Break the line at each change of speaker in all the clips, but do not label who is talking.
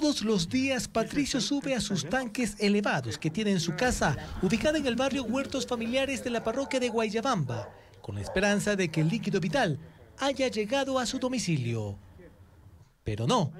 Todos los días Patricio sube a sus tanques elevados que tiene en su casa, ubicada en el barrio Huertos Familiares de la parroquia de Guayabamba, con la esperanza de que el líquido vital haya llegado a su domicilio. Pero no,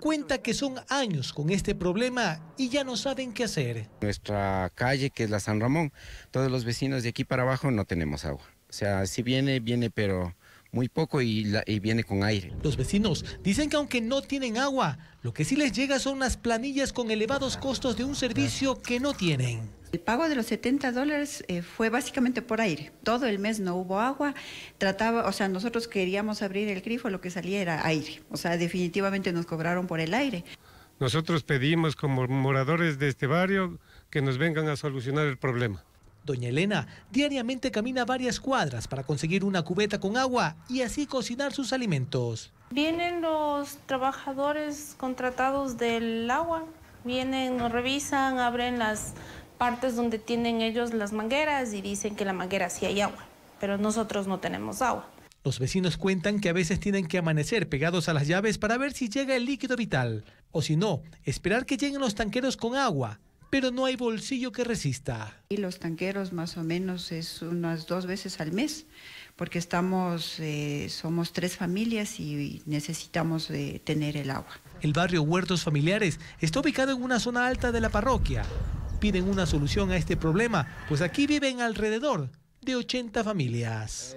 cuenta que son años con este problema y ya no saben qué hacer. Nuestra calle, que es la San Ramón, todos los vecinos de aquí para abajo no tenemos agua. O sea, si viene, viene, pero muy poco y, y, viene con aire. Los vecinos dicen que aunque no tienen agua, lo que sí les llega son las planillas con elevados costos de un servicio que no tienen.
El pago de los 70 dólares eh, fue básicamente por aire. Todo el mes no hubo agua. Trataba, o sea, nosotros queríamos abrir el grifo, lo que salía era aire. O sea, definitivamente nos cobraron por el aire.
Nosotros pedimos como moradores de este barrio que nos vengan a solucionar el problema. Doña Elena diariamente camina varias cuadras para conseguir una cubeta con agua y así cocinar sus alimentos.
Vienen los trabajadores contratados del agua, vienen, revisan, abren las partes donde tienen ellos las mangueras y dicen que la manguera sí hay agua, pero nosotros no tenemos agua.
Los vecinos cuentan que a veces tienen que amanecer pegados a las llaves para ver si llega el líquido vital, o si no, esperar que lleguen los tanqueros con agua, pero no hay bolsillo que resista.
Y los tanqueros más o menos es unas dos veces al mes, porque estamos, eh, somos tres familias y necesitamos eh, tener el agua.
El barrio Huertos Familiares está ubicado en una zona alta de la parroquia. Piden una solución a este problema, pues aquí viven alrededor de 80 familias.